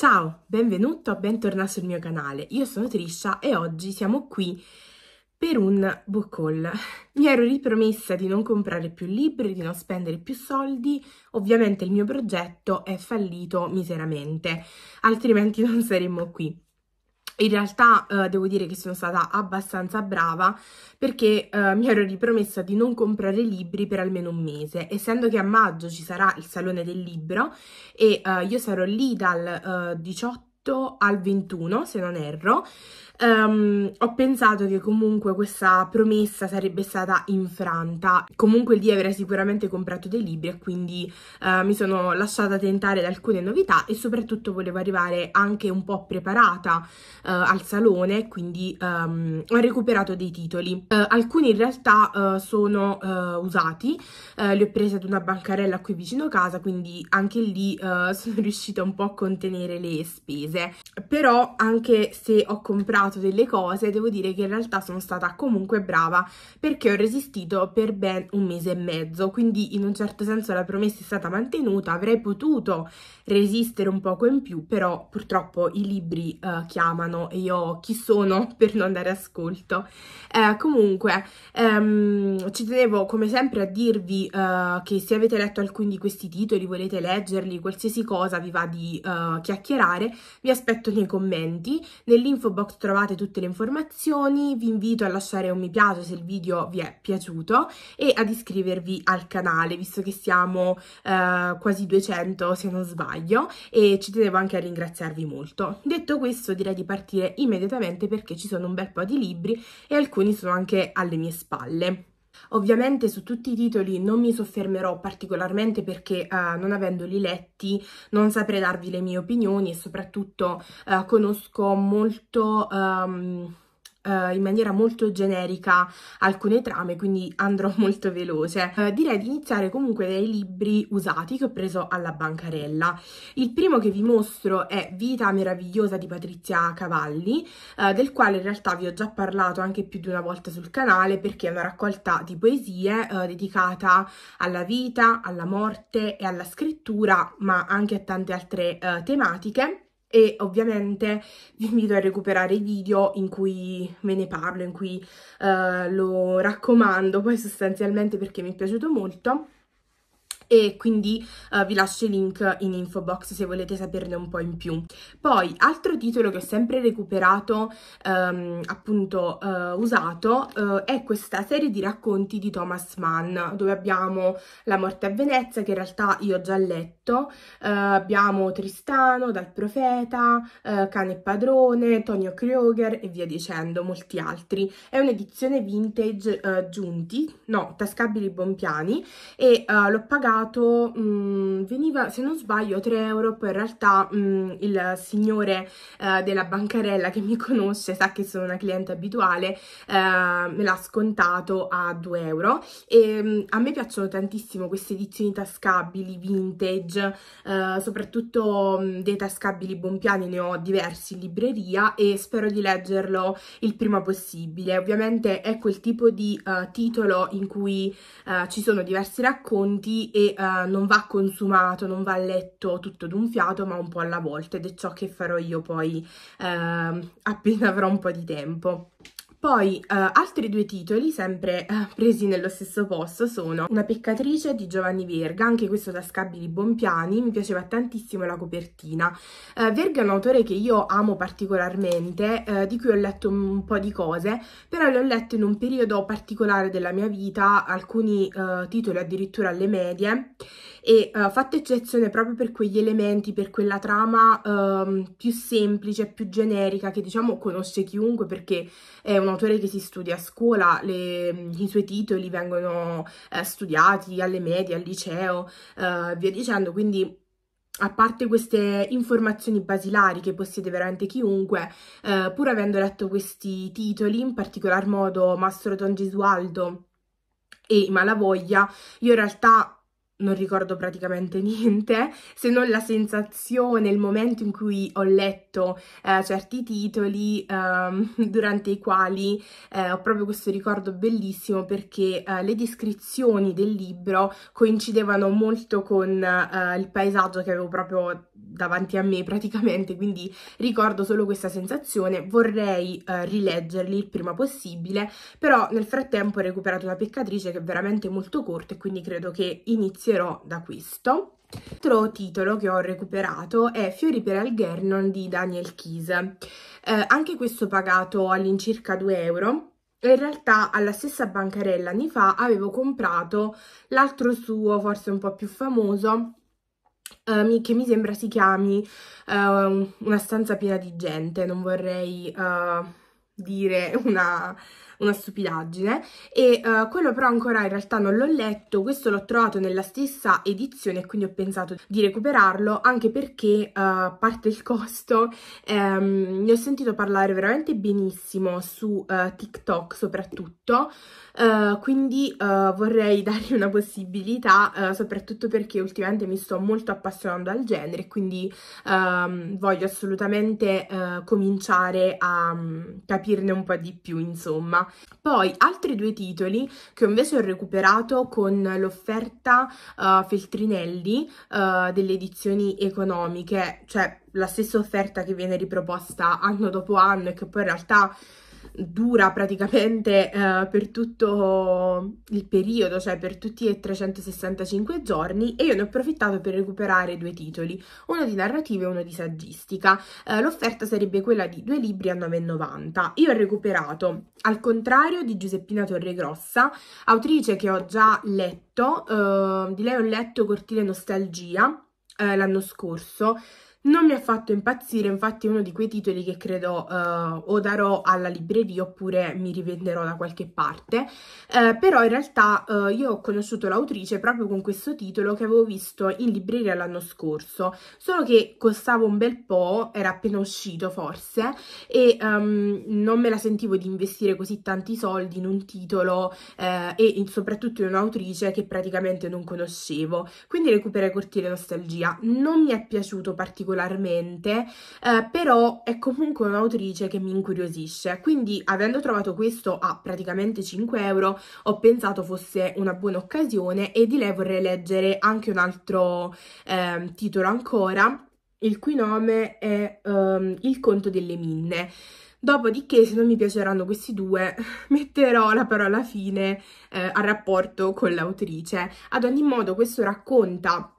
Ciao, benvenuto, bentornato sul mio canale. Io sono Trisha e oggi siamo qui per un book haul. Mi ero ripromessa di non comprare più libri, di non spendere più soldi. Ovviamente il mio progetto è fallito miseramente, altrimenti non saremmo qui. In realtà eh, devo dire che sono stata abbastanza brava perché eh, mi ero ripromessa di non comprare libri per almeno un mese, essendo che a maggio ci sarà il Salone del Libro e eh, io sarò lì dal 18 eh, al 21 se non erro um, ho pensato che comunque questa promessa sarebbe stata infranta. Comunque lì avrei sicuramente comprato dei libri e quindi uh, mi sono lasciata tentare da alcune novità e soprattutto volevo arrivare anche un po' preparata uh, al salone, quindi um, ho recuperato dei titoli. Uh, alcuni in realtà sono usati, li ho presi ad una bancarella qui vicino casa, quindi anche lì sono riuscita un po' a contenere le spese. Però anche se ho comprato combinato delle cose, devo dire che in realtà sono stata comunque brava perché ho resistito per ben un mese e mezzo, quindi in un certo senso la promessa è stata mantenuta, avrei potuto resistere un poco in più, però purtroppo i libri uh, chiamano e io chi sono per non dare ascolto. Uh, comunque um, ci tenevo come sempre a dirvi uh, che se avete letto alcuni di questi titoli, volete leggerli, qualsiasi cosa vi va di chiacchierare, vi aspetto nei commenti, nell'info box trovate trovate tutte le informazioni, vi invito a lasciare un mi piace se il video vi è piaciuto e ad iscrivervi al canale, visto che siamo eh, quasi 200 se non sbaglio e ci tenevo anche a ringraziarvi molto. Detto questo direi di partire immediatamente perché ci sono un bel po' di libri e alcuni sono anche alle mie spalle. Ovviamente su tutti i titoli non mi soffermerò particolarmente perché uh, non avendoli letti non saprei darvi le mie opinioni e soprattutto uh, conosco molto... Um, eh, in maniera molto generica alcune trame, quindi andrò molto veloce. Eh, direi di iniziare comunque dai libri usati che ho preso alla bancarella. Il primo che vi mostro è Vita meravigliosa di Patrizia Cavalli, eh, del quale in realtà vi ho già parlato anche più di una volta sul canale perché è una raccolta di poesie eh, dedicata alla vita, alla morte e alla scrittura, ma anche a tante altre eh, tematiche e ovviamente vi invito a recuperare i video in cui me ne parlo, in cui uh, lo raccomando, poi sostanzialmente perché mi è piaciuto molto e quindi uh, vi lascio il link in info box se volete saperne un po' in più. Poi, altro titolo che ho sempre recuperato, um, appunto uh, usato, uh, è questa serie di racconti di Thomas Mann, dove abbiamo La morte a Venezia, che in realtà io ho già letto, abbiamo Tristano, Dal profeta, Cane e padrone, Tonio Kroger e via dicendo, molti altri. È un'edizione vintage giunti, no, tascabili bompiani, e l'ho pagato pagato, mh, mm, veniva se non sbaglio 3 euro, poi in realtà mh, mm, il signore eh, della bancarella che mi conosce sa che sono una cliente abituale, eh, me l'ha scontato a 2 euro e mh, mm, a me piacciono tantissimo queste edizioni tascabili, vintage, eh, soprattutto dei tascabili Bonpiani ne ho diversi in libreria e spero di leggerlo il prima possibile. Ovviamente è quel tipo di uh, titolo in cui uh, ci sono diversi racconti e uh, non va consumato, non va letto tutto d'un fiato, ma un po' alla volta ed è ciò che farò io poi uh, appena avrò un po' di tempo. Poi eh, altri due titoli, sempre eh, presi nello stesso posto, sono Una peccatrice di Giovanni Verga, anche questo da Scabili Bompiani, mi piaceva tantissimo la copertina. Eh, Verga è un autore che io amo particolarmente, eh, di cui ho letto un po' di cose, però le ho lette in un periodo particolare della mia vita, alcuni eh, titoli addirittura alle medie, e uh, fatta eccezione proprio per quegli elementi, per quella trama ehm, più semplice, più generica, che diciamo conosce chiunque perché è un un autore che si studia a scuola, le, i suoi titoli vengono eh, studiati alle medie, al liceo, eh, via dicendo, quindi a parte queste informazioni basilari che possiede veramente chiunque, eh, pur avendo letto questi titoli, in particolar modo Mastro Don Gesualdo e Malavoglia, io in realtà non ricordo praticamente niente, se non la sensazione, il momento in cui ho letto eh, certi titoli ehm, durante i quali eh, ho proprio questo ricordo bellissimo perché eh, le descrizioni del libro coincidevano molto con eh, il paesaggio che avevo proprio davanti a me praticamente, quindi ricordo solo questa sensazione, vorrei eh, rileggerli il prima possibile, però nel frattempo ho recuperato una peccatrice che è veramente molto corta e quindi credo che inizia inizierò da questo. L'altro titolo che ho recuperato è Fiori per Algernon di Daniel Kise, eh, anche questo pagato all'incirca 2 euro. In realtà alla stessa bancarella anni fa avevo comprato l'altro suo, forse un po' più famoso, eh, che mi sembra si chiami eh, Una stanza piena di gente, non vorrei eh, dire una una stupidaggine e uh, quello però ancora in realtà non l'ho letto, questo l'ho trovato nella stessa edizione quindi ho pensato di recuperarlo anche perché eh, a parte il costo um, ne ho sentito parlare veramente benissimo su uh, TikTok soprattutto quindi vorrei dargli una possibilità soprattutto perché ultimamente mi sto molto appassionando al genere quindi um, voglio assolutamente cominciare a um, capirne un po' di più insomma poi altri due titoli che invece ho recuperato con l'offerta uh, Feltrinelli uh, delle edizioni economiche, cioè la stessa offerta che viene riproposta anno dopo anno e che poi in realtà dura praticamente eh, per tutto il periodo, cioè per tutti e 365 giorni e io ne ho approfittato per recuperare due titoli, uno di narrativa e uno di saggistica. Eh, l'offerta sarebbe quella di due libri a 9,90. Io ho recuperato Al contrario di Giuseppina Torregrossa, autrice che ho già letto, eh, di lei ho letto Cortile Nostalgia eh, l'anno scorso, non mi ha fatto impazzire, infatti è uno di quei titoli che credo eh, o darò alla libreria oppure mi rivenderò da qualche parte, eh, però in realtà eh, io ho conosciuto l'autrice proprio con questo titolo che avevo visto in libreria l'anno scorso, solo che costava un bel po', era appena uscito forse, e um, non me la sentivo di investire così tanti soldi in un titolo eh, e soprattutto in un'autrice che praticamente non conoscevo, quindi recuperai cortile nostalgia. Non mi è piaciuto particolarmente particolarmente, eh, però è comunque un'autrice che mi incuriosisce. Quindi, avendo trovato questo a praticamente 5 euro, ho pensato fosse una buona occasione e di lei vorrei leggere anche un altro eh, titolo ancora, il cui nome è um, Il conto delle minne. Dopodiché, se non mi piaceranno questi due, metterò la parola fine eh, al rapporto con l'autrice. Ad ogni modo, questo racconta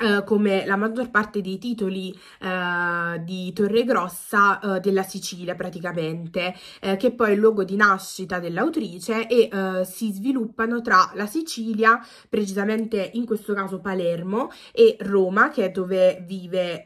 eh, come la maggior parte dei titoli uh, di Torre Grossa uh, della Sicilia praticamente, che poi è il luogo di nascita dell'autrice e si sviluppano tra la Sicilia, precisamente in questo caso Palermo, e Roma, che è dove vive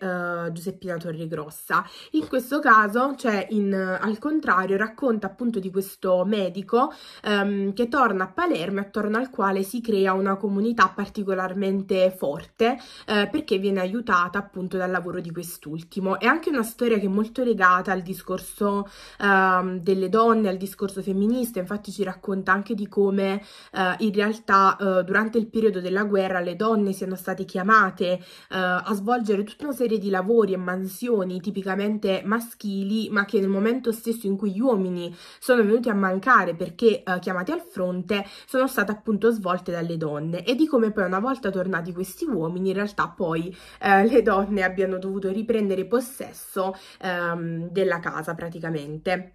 Giuseppina Torre Grossa. In questo caso, cioè in, al contrario, racconta appunto di questo medico um, che torna a Palermo e attorno al quale si crea una comunità particolarmente forte eh, perché viene aiutata appunto dal lavoro di quest'ultimo. È anche una storia che è molto legata al discorso eh, delle donne, al discorso femminista, infatti ci racconta anche di come eh, in realtà eh, durante il periodo della guerra le donne siano state chiamate eh, a svolgere tutta una serie di lavori e mansioni tipicamente maschili, ma che nel momento stesso in cui gli uomini sono venuti a mancare perché eh, chiamati al fronte sono state appunto svolte dalle donne e di come poi una volta tornati questi uomini in realtà realtà poi eh, le donne abbiano dovuto riprendere possesso ehm, della casa praticamente.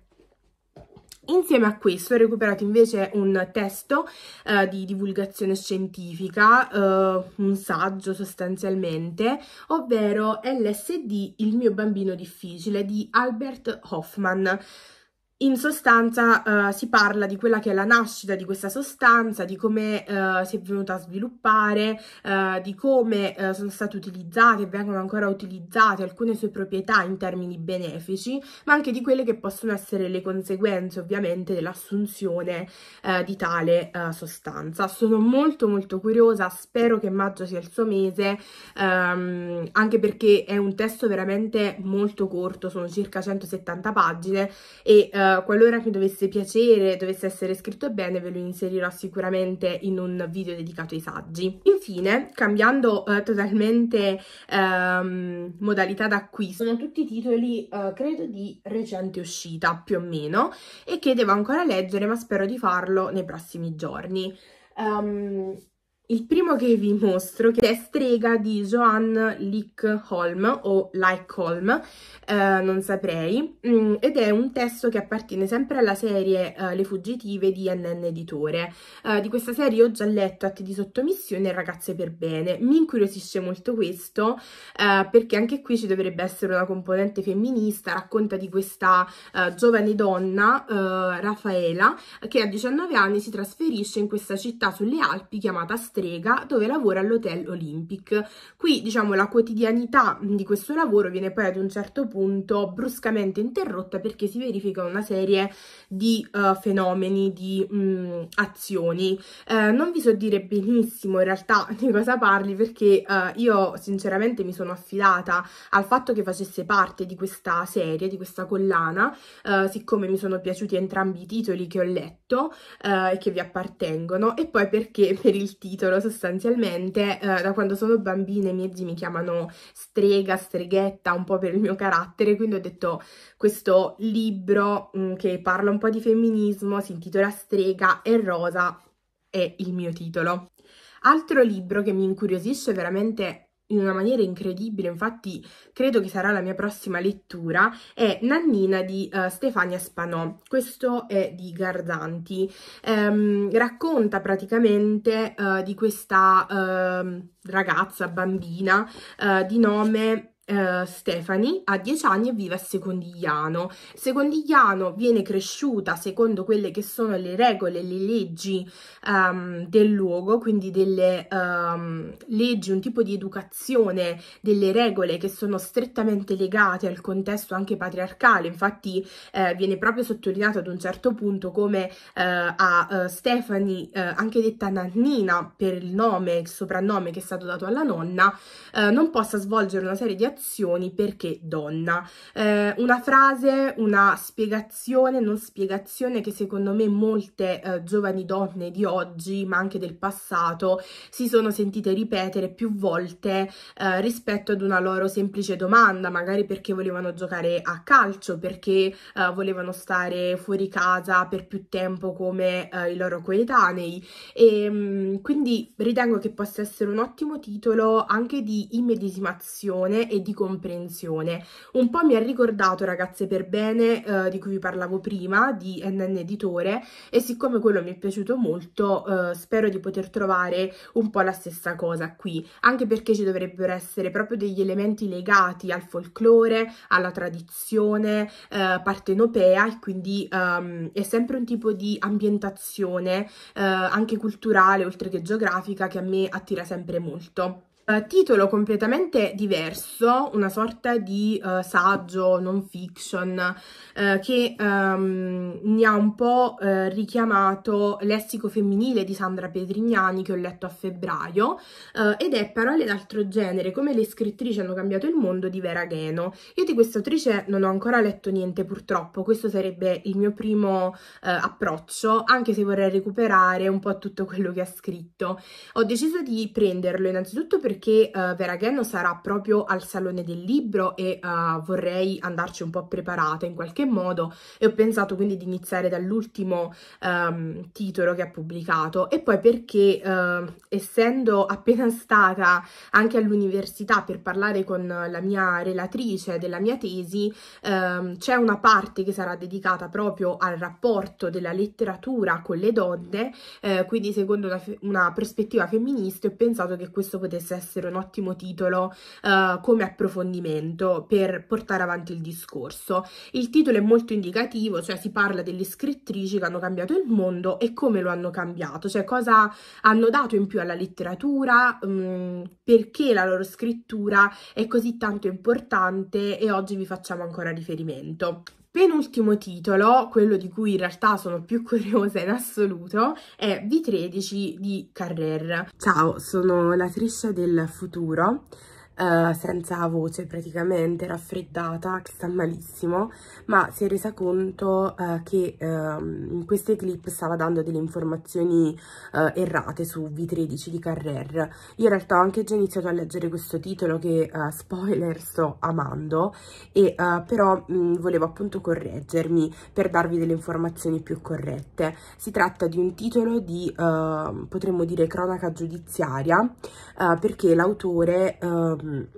Insieme a questo ho recuperato invece un testo eh, di divulgazione scientifica, eh, un saggio sostanzialmente, ovvero LSD, il mio bambino difficile di Albert Hoffman in sostanza uh, si parla di quella che è la nascita di questa sostanza, di come uh, si è venuta a sviluppare, uh, di come sono state utilizzate e vengono ancora utilizzate alcune sue proprietà in termini benefici, ma anche di quelle che possono essere le conseguenze ovviamente dell'assunzione di tale sostanza. Sono molto molto curiosa, spero che maggio sia il suo mese, um, anche perché è un testo veramente molto corto, sono circa 170 pagine e qualora mi dovesse piacere, dovesse essere scritto bene, ve lo inserirò sicuramente in un video dedicato ai saggi. Infine, cambiando uh, totalmente um, modalità d'acquisto, sono tutti titoli, uh, credo, di recente uscita, più o meno, e che devo ancora leggere, ma spero di farlo nei prossimi giorni. Um, il primo che vi mostro che è Strega di Joan Lickholm o Lickholm, eh, non saprei, mm, ed è un testo che appartiene sempre alla serie eh, Le fuggitive di NN Editore. Eh, di questa serie ho già letto Atti di sottomissione e Ragazze per bene. Mi incuriosisce molto questo eh, perché anche qui ci dovrebbe essere una componente femminista, racconta di questa eh, giovane donna, eh, Raffaela, che a 19 anni si trasferisce in questa città sulle Alpi chiamata Strega strega dove lavora all'Hotel Olympic. Qui diciamo la quotidianità di questo lavoro viene poi ad un certo punto bruscamente interrotta perché si verifica una serie di uh, fenomeni, di mh, azioni. Uh, non vi so dire benissimo in realtà di cosa parli perché uh, io sinceramente mi sono affidata al fatto che facesse parte di questa serie, di questa collana, siccome mi sono piaciuti entrambi i titoli che ho letto e che vi appartengono e poi perché per il titolo titolo sostanzialmente, eh, da quando sono bambina i miei zii mi chiamano strega, streghetta, un po' per il mio carattere, quindi ho detto questo libro mh, mm, che parla un po' di femminismo, si intitola Strega e Rosa, è il mio titolo. Altro libro che mi incuriosisce veramente in una maniera incredibile, infatti credo che sarà la mia prossima lettura, è Nannina di uh, Stefania Spanò, questo è di Gardanti, um, racconta praticamente uh, di questa uh, ragazza, bambina, eh, di nome Uh, Stefani ha 10 anni e vive a Secondigliano. Secondigliano viene cresciuta secondo quelle che sono le regole, le leggi um, del luogo, quindi delle um, leggi, un tipo di educazione, delle regole che sono strettamente legate al contesto anche patriarcale. Infatti uh, viene proprio sottolineato ad un certo punto come uh, a Stefani, anche detta Nannina per il nome, il soprannome che è stato dato alla nonna, non possa svolgere una serie di attività spiegazioni perché donna. Eh, una frase, una spiegazione, non spiegazione che secondo me molte eh, giovani donne di oggi, ma anche del passato, si sono sentite ripetere più volte eh, rispetto ad una loro semplice domanda, magari perché volevano giocare a calcio, perché eh, volevano stare fuori casa per più tempo come eh, i loro coetanei. E ehm, quindi ritengo che possa essere un ottimo titolo anche di immedesimazione e di comprensione. Un po' mi ha ricordato Ragazze per Bene, eh, di cui vi parlavo prima, di NN Editore, e siccome quello mi è piaciuto molto, eh, spero di poter trovare un po' la stessa cosa qui, anche perché ci dovrebbero essere proprio degli elementi legati al folklore, alla tradizione eh, partenopea e quindi um, è sempre un tipo di ambientazione eh, anche culturale oltre che geografica che a me attira sempre molto. Eh, titolo completamente diverso, una sorta di uh, saggio non fiction uh, che um, mi ha un po' richiamato Lessico femminile di Sandra Petrignani che ho letto a febbraio ed è Parole d'altro genere, come le scrittrici hanno cambiato il mondo di Vera Gheno. Io di questa autrice non ho ancora letto niente purtroppo, questo sarebbe il mio primo approccio, anche se vorrei recuperare un po' tutto quello che ha scritto. Ho deciso di prenderlo innanzitutto per perché uh, eh, Veragheno sarà proprio al Salone del Libro e uh, vorrei andarci un po' preparata in qualche modo e ho pensato quindi di iniziare dall'ultimo um, titolo che ha pubblicato e poi perché uh, essendo appena stata anche all'università per parlare con la mia relatrice della mia tesi um, c'è una parte che sarà dedicata proprio al rapporto della letteratura con le donne, eh, quindi secondo una, una prospettiva femminista ho pensato che questo potesse essere un ottimo titolo uh, come approfondimento per portare avanti il discorso. Il titolo è molto indicativo, cioè si parla delle scrittrici che hanno cambiato il mondo e come lo hanno cambiato, cioè cosa hanno dato in più alla letteratura, um, perché la loro scrittura è così tanto importante e oggi vi facciamo ancora riferimento. Penultimo titolo, quello di cui in realtà sono più curiosa in assoluto, è V13 di Carrer. Ciao, sono la Triscia del futuro eh, senza voce praticamente, raffreddata, che sta malissimo, ma si è resa conto eh, che eh, in queste clip stava dando delle informazioni eh, errate su V13 di Carrer. Io in realtà ho anche già iniziato a leggere questo titolo che, eh, spoiler, sto amando, e però mh, mm, volevo appunto correggermi per darvi delle informazioni più corrette. Si tratta di un titolo di, ehm, potremmo dire, cronaca giudiziaria, perché l'autore ehm, peu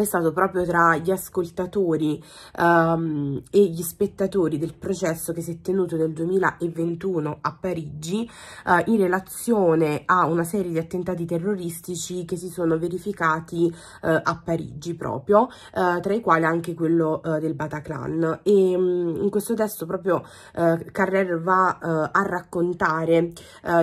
è stato proprio tra gli ascoltatori um, e gli spettatori del processo che si è tenuto nel 2021 a Parigi uh, in relazione a una serie di attentati terroristici che si sono verificati uh, a Parigi proprio, uh, tra i quali anche quello del Bataclan. E um, in questo testo proprio Carrer va a raccontare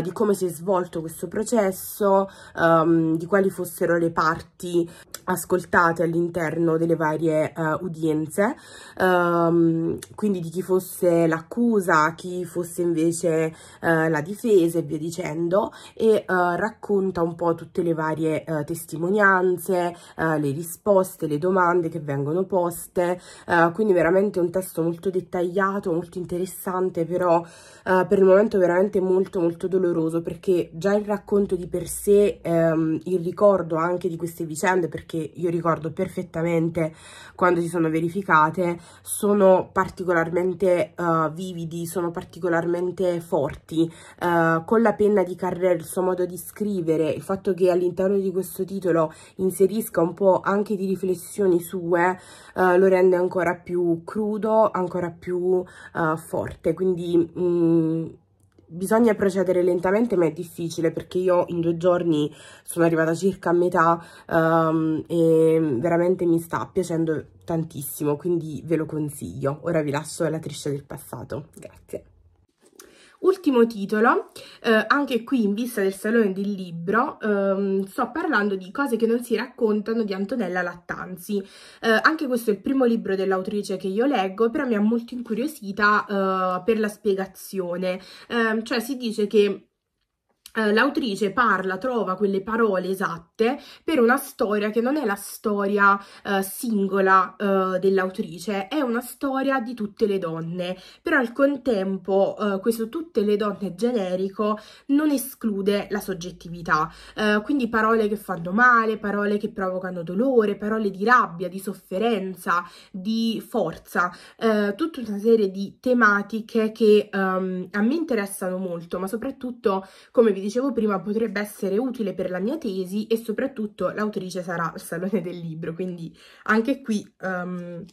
di come si è svolto questo processo, um, di quali fossero le parti ascoltate all'interno delle varie uh, udienze, um, quindi di chi fosse l'accusa, chi fosse invece uh, la difesa e via dicendo, e uh, racconta un po' tutte le varie testimonianze, le risposte, le domande che vengono poste, quindi veramente un testo molto dettagliato, molto interessante, però per il momento veramente molto molto doloroso perché già il racconto di per sé, um, il ricordo anche di queste vicende, perché io ricordo ricordo perfettamente quando si sono verificate, sono particolarmente uh, vividi, sono particolarmente forti. Uh, con la penna di Carrel, il suo modo di scrivere, il fatto che all'interno di questo titolo inserisca un po' anche di riflessioni sue, uh, lo rende ancora più crudo, ancora più forte. Quindi... Mh, mm, bisogna procedere lentamente ma è difficile perché io in due giorni sono arrivata circa a metà um, e veramente mi sta piacendo tantissimo quindi ve lo consiglio ora vi lascio la triscia del passato grazie Ultimo titolo, eh, anche qui in vista del Salone del Libro, ehm, sto parlando di cose che non si raccontano di Antonella Lattanzi. Eh, anche questo è il primo libro dell'autrice che io leggo, però mi ha molto incuriosita eh, per la spiegazione. Ehm, cioè si dice che eh, l'autrice parla, trova quelle parole esatte fatte per una storia che non è la storia uh, singola uh, dell'autrice, è una storia di tutte le donne, però al contempo uh, questo tutte le donne generico non esclude la soggettività, quindi parole che fanno male, parole che provocano dolore, parole di rabbia, di sofferenza, di forza, tutta una serie di tematiche che um, a me interessano molto, ma soprattutto, come vi dicevo prima, potrebbe essere utile per la mia tesi e soprattutto l'autrice sarà al Salone del Libro, quindi anche qui um,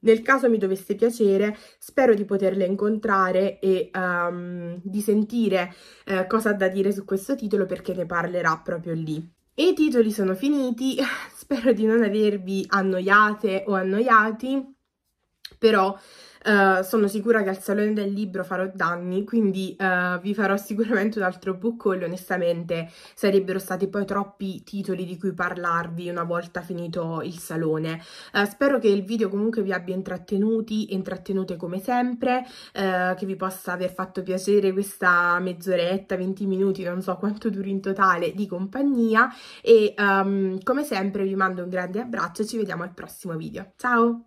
nel caso mi dovesse piacere spero di poterla incontrare e um, di sentire uh, cosa ha da dire su questo titolo perché ne parlerà proprio lì. E i titoli sono finiti, spero di non avervi annoiate o annoiati, però eh, sono sicura che al Salone del Libro farò danni, quindi uh, vi farò sicuramente un altro book haul. Onestamente sarebbero stati poi troppi titoli di cui parlarvi una volta finito il salone. Uh, spero che il video comunque vi abbia intrattenuti, intrattenute come sempre, che vi possa aver fatto piacere questa mezz'oretta, 20 minuti, non so quanto duri in totale, di compagnia e um, come sempre vi mando un grande abbraccio e ci vediamo al prossimo video. Ciao!